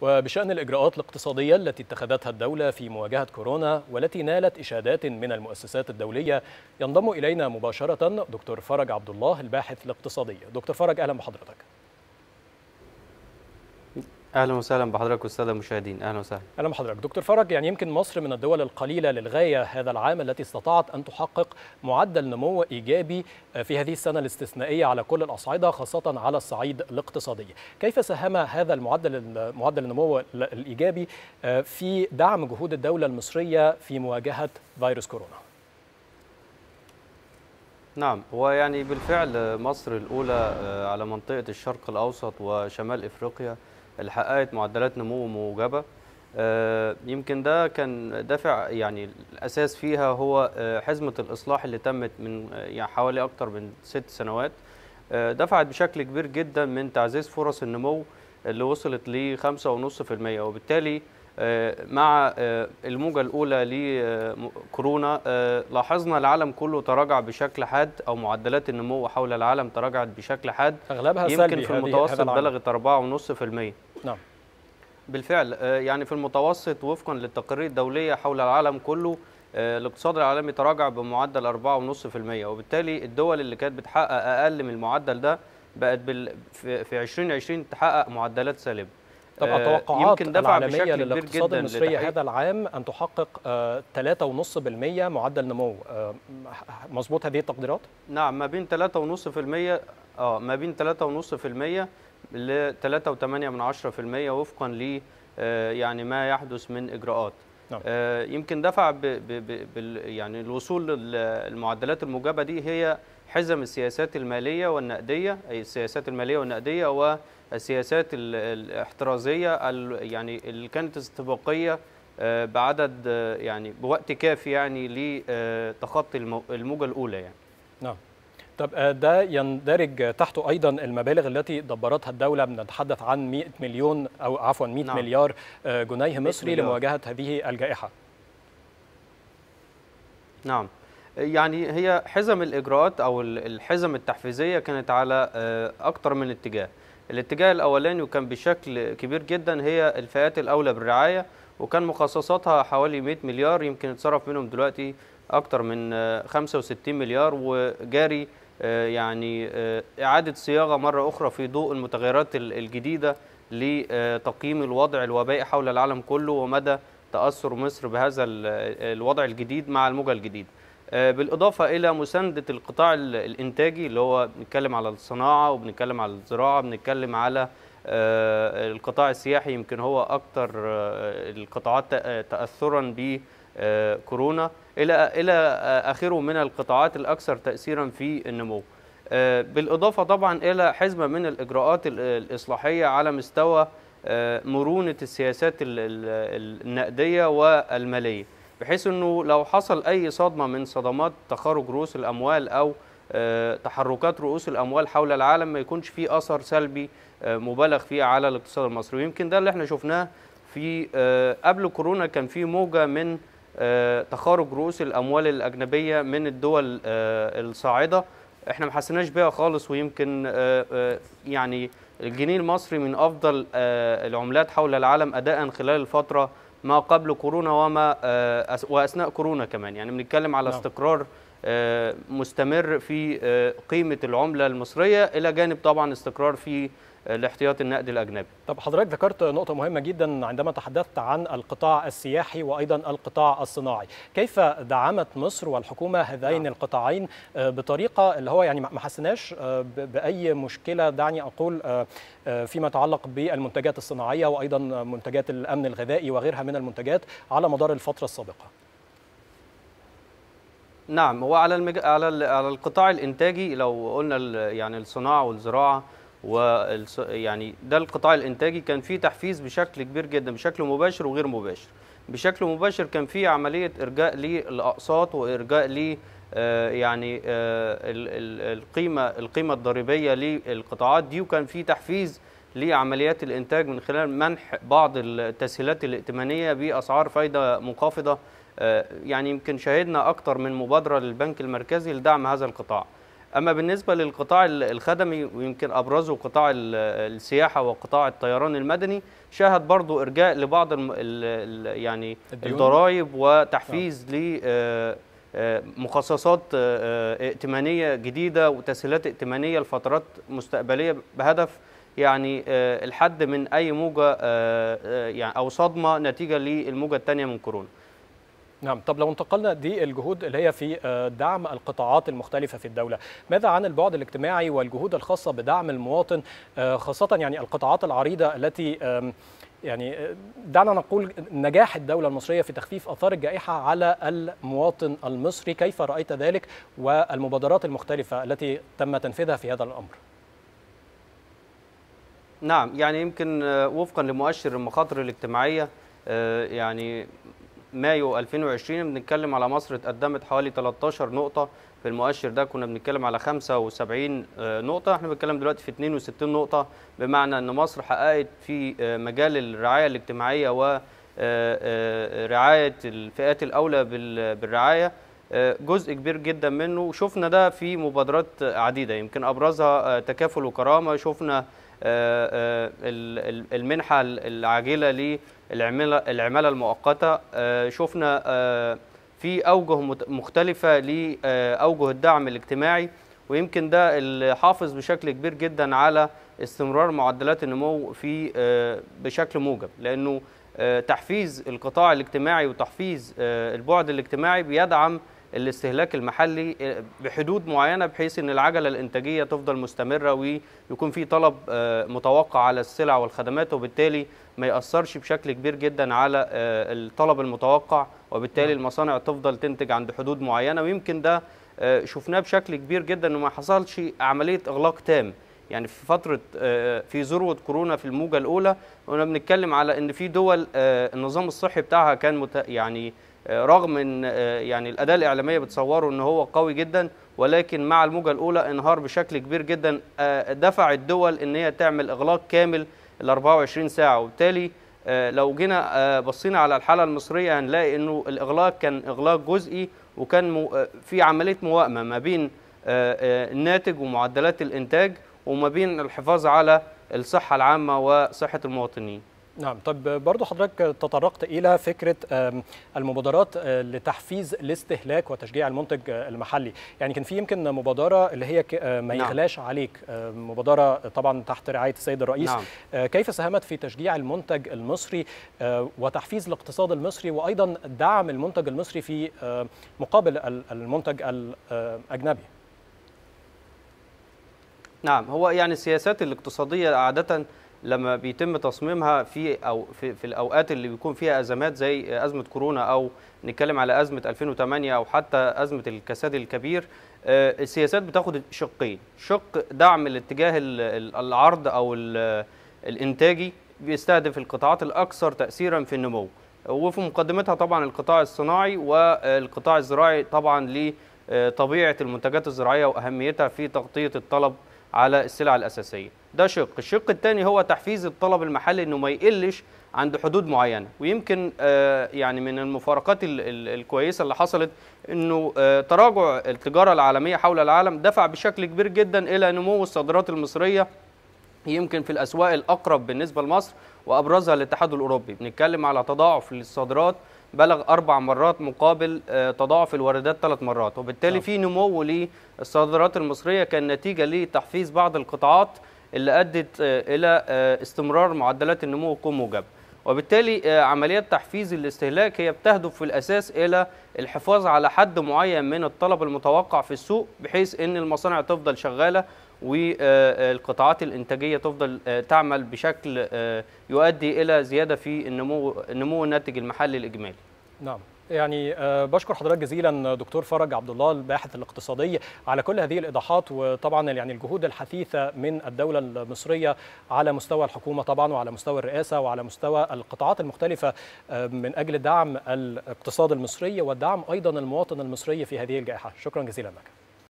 وبشأن الإجراءات الاقتصادية التي اتخذتها الدولة في مواجهة كورونا والتي نالت إشادات من المؤسسات الدولية ينضم إلينا مباشرة دكتور فرج عبد الله الباحث الاقتصادي دكتور فرج أهلا بحضرتك اهلا وسهلا بحضرتك والساده المشاهدين اهلا وسهلا اهلا بحضرتك دكتور فرج يعني يمكن مصر من الدول القليله للغايه هذا العام التي استطاعت ان تحقق معدل نمو ايجابي في هذه السنه الاستثنائيه على كل الاصعده خاصه على الصعيد الاقتصادي كيف ساهم هذا المعدل معدل النمو الايجابي آه، في دعم جهود الدوله المصريه في مواجهه فيروس كورونا نعم ويعني بالفعل مصر الاولى آه، على منطقه الشرق الاوسط وشمال افريقيا اللي حققت معدلات نمو موجبه آه، يمكن ده كان دافع يعني الاساس فيها هو آه، حزمه الاصلاح اللي تمت من آه، يعني حوالي اكتر من ست سنوات دفعت بشكل كبير جدا من تعزيز فرص النمو اللي وصلت ل 5.5% وبالتالي آه، مع آه، الموجة الأولى لكورونا آه، لاحظنا العالم كله تراجع بشكل حاد أو معدلات النمو حول العالم تراجعت بشكل حاد أغلبها يمكن سلبي في المتوسط بلغت 4.5% نعم بالفعل يعني في المتوسط وفقا للتقارير الدولية حول العالم كله الاقتصاد العالمي تراجع بمعدل 4.5% وبالتالي الدول اللي كانت بتحقق أقل من المعدل ده بقت في 2020 تحقق معدلات سالبة طبعا آه، توقعات يمكن دفع العالميه للاقتصاد المصري هذا العام ان تحقق 3.5% آه، معدل نمو آه، مظبوط هذه التقديرات؟ نعم ما بين 3.5% اه ما بين 3.5% ل 3.8% وفقا ل يعني ما يحدث من اجراءات نعم. يمكن دفع ب ب ب يعني الوصول للمعدلات الموجبه دي هي حزم السياسات المالية والنقدية أي السياسات المالية والنقدية والسياسات الاحترازية يعني اللي كانت استباقية آه، بعدد آه، يعني بوقت كافي يعني لتخطي آه، الموجة الأولى يعني نعم طب ده يندرج تحته ايضا المبالغ التي دبرتها الدوله بنتحدث عن 100 مليون او عفوا 100 نعم. مليار جنيه مصري مليار. لمواجهه هذه الجائحه. نعم يعني هي حزم الاجراءات او الحزم التحفيزيه كانت على آه، اكتر من اتجاه الاتجاه الاولاني وكان بشكل كبير جدا هي الفئات الاولى بالرعايه وكان مخصصاتها حوالي 100 مليار يمكن اتصرف منهم دلوقتي اكتر من 65 آه، مليار وجاري آه، يعني اعاده صياغه مره اخرى في ضوء المتغيرات الجديده لتقييم الوضع الوبائي حول العالم كله ومدى تاثر مصر بهذا الوضع الجديد مع الموجه الجديده آه، بالإضافة إلى مساندة القطاع الإنتاجي اللي هو بنتكلم على الصناعة وبنتكلم على الزراعة بنتكلم على آه، القطاع السياحي يمكن هو أكثر آه، القطاعات تأثرا بكورونا إلى إلى آخره من القطاعات الأكثر تأثيرا في النمو. بالإضافة طبعا إلى حزمة من الإجراءات الإصلاحية على مستوى مرونة السياسات النقدية والمالية. بحيث انه لو حصل اي صدمه من صدمات تخارج رؤوس الاموال او آه، تحركات رؤوس الاموال حول العالم ما يكونش في اثر سلبي آه، مبالغ فيه على الاقتصاد المصري ويمكن ده اللي احنا شفناه في آه، قبل كورونا كان في موجه من تخارج رؤوس الاموال الاجنبيه من الدول الصاعده احنا ما حسيناش بيها خالص ويمكن يعني الجنيه المصري من افضل العملات حول العالم اداء خلال الفتره ما قبل كورونا وما آه، واثناء كورونا كمان يعني بنتكلم على نعم. استقرار آه، مستمر في آه، قيمه العمله المصريه الى جانب طبعا استقرار في آه، الاحتياط النقد الاجنبي. طب حضرتك ذكرت نقطه مهمه جدا عندما تحدثت عن القطاع السياحي وايضا القطاع الصناعي، كيف دعمت مصر والحكومه هذين نعم. القطاعين بطريقه اللي هو يعني ما حسناش باي مشكله دعني اقول فيما يتعلق بالمنتجات الصناعيه وايضا منتجات الامن الغذائي وغيرها من المنتجات على مدار الفتره السابقه. نعم هو على المج... على ال... على القطاع الانتاجي لو قلنا ال... يعني الصناعه والزراعه وال... يعني ده القطاع الانتاجي كان فيه تحفيز بشكل كبير جدا بشكل مباشر وغير مباشر بشكل مباشر كان في عمليه ارجاء للاقساط وارجاء ل آه، يعني آه، القيمه القيمه الضريبيه للقطاعات دي وكان في تحفيز لعمليات الانتاج من خلال منح بعض التسهيلات الائتمانيه باسعار فايده منخفضه آه، يعني يمكن شهدنا أكثر من مبادرة للبنك المركزي لدعم هذا القطاع أما بالنسبة للقطاع الخدمي ويمكن أبرزه قطاع السياحة وقطاع الطيران المدني شهد برضو إرجاء لبعض ال ال يعني الضرائب وتحفيز آه. ل آه، مخصصات ائتمانية جديدة وتسهيلات ائتمانية لفترات مستقبلية بهدف يعني الحد من أي موجة يعني أو صدمة نتيجة للموجة الثانية من كورونا نعم طب لو انتقلنا دي الجهود اللي هي في آه، دعم القطاعات المختلفة في الدولة ماذا عن البعد الاجتماعي والجهود الخاصة بدعم المواطن آه، خاصة يعني القطاعات العريضة التي يعني آه، دعنا نقول نجاح الدولة المصرية في تخفيف أثار الجائحة على المواطن المصري كيف رأيت ذلك والمبادرات المختلفة التي تم تنفيذها في هذا الأمر نعم يعني يمكن وفقا لمؤشر المخاطر الاجتماعية يعني مايو 2020 بنتكلم على مصر اتقدمت حوالي 13 نقطه في المؤشر ده كنا بنتكلم على 75 آه، نقطه احنا بنتكلم دلوقتي في 62 نقطه بمعنى ان مصر حققت في آه، مجال الرعايه الاجتماعيه و آه، رعايه الفئات الاولى بالرعايه جزء كبير جدا منه وشفنا ده في مبادرات عديده يمكن ابرزها تكافل وكرامه شفنا آه، آه، المنحه العاجله للعماله المؤقته آه، شفنا في اوجه مختلفه لاوجه الدعم الاجتماعي ويمكن ده اللي حافظ بشكل كبير جدا على استمرار معدلات النمو في بشكل موجب لانه تحفيز القطاع الاجتماعي وتحفيز البعد الاجتماعي بيدعم الاستهلاك المحلي آه، بحدود معينه بحيث ان العجله الانتاجيه تفضل مستمره ويكون في طلب آه، متوقع على السلع والخدمات وبالتالي ما ياثرش بشكل كبير جدا على آه، الطلب المتوقع وبالتالي نعم. المصانع تفضل تنتج عند حدود معينه ويمكن ده شفناه بشكل كبير جدا وما حصلش عمليه اغلاق تام يعني في فترة في ذروة كورونا في الموجة الأولى كنا بنتكلم على إن في دول النظام الصحي بتاعها كان يعني رغم ان آه، يعني الاداه الاعلاميه بتصوره ان هو قوي جدا ولكن مع الموجه الاولى انهار بشكل كبير جدا آه، دفع الدول ان هي تعمل اغلاق كامل ال 24 ساعه وبالتالي آه، لو جينا بصينا على الحاله المصريه هنلاقي انه الاغلاق كان اغلاق جزئي وكان في عمليه موائمه ما بين الناتج ومعدلات الانتاج وما بين الحفاظ على الصحه العامه وصحه المواطنين نعم طب برضو حضرتك تطرقت إلى فكرة المبادرات آه، لتحفيز الاستهلاك وتشجيع المنتج آه، المحلي يعني كان في يمكن مبادرة اللي هي آه، ما يغلاش نعم. عليك مبادرة طبعا تحت رعاية السيد الرئيس نعم. كيف ساهمت في تشجيع المنتج المصري وتحفيز الاقتصاد المصري وأيضا دعم المنتج المصري في مقابل المنتج الأجنبي نعم هو يعني السياسات الاقتصادية عادة لما بيتم تصميمها في او في, في الاوقات اللي بيكون فيها ازمات زي ازمه كورونا او نتكلم على ازمه 2008 او حتى ازمه الكساد الكبير آه، السياسات بتاخد شقين شق دعم الاتجاه العرض او الانتاجي بيستهدف القطاعات الاكثر تاثيرا في النمو وفي مقدمتها طبعا القطاع الصناعي والقطاع الزراعي طبعا لطبيعه المنتجات الزراعيه واهميتها في تغطيه الطلب على السلع الأساسية ده شق الشق الثاني هو تحفيز الطلب المحلي انه ما يقلش عند حدود معينه ويمكن آه، يعني من المفارقات الكويسه اللي حصلت انه آه، تراجع التجاره العالميه حول العالم دفع بشكل كبير جدا الى نمو الصادرات المصريه يمكن في الاسواق الاقرب بالنسبه لمصر وابرزها الاتحاد الاوروبي بنتكلم على تضاعف للصادرات بلغ أربع مرات مقابل آه، تضاعف الواردات ثلاث مرات وبالتالي نعم. في نمو للصادرات المصرية كان نتيجة لتحفيز بعض القطاعات اللي أدت آه، إلى آه، استمرار معدلات النمو موجب وبالتالي عمليات تحفيز الاستهلاك هي بتهدف في الأساس إلى الحفاظ على حد معين من الطلب المتوقع في السوق بحيث أن المصانع تفضل شغالة والقطاعات الانتاجيه تفضل آه، تعمل بشكل آه، يؤدي الى زياده في النمو نمو الناتج المحلي الاجمالي. نعم. يعني آه، بشكر حضرتك جزيلا دكتور فرج عبد الله الباحث الاقتصادي على كل هذه الايضاحات وطبعا يعني الجهود الحثيثه من الدوله المصريه على مستوى الحكومه طبعا وعلى مستوى الرئاسه وعلى مستوى القطاعات المختلفه من اجل دعم الاقتصاد المصري ودعم ايضا المواطن المصري في هذه الجائحه شكرا جزيلا لك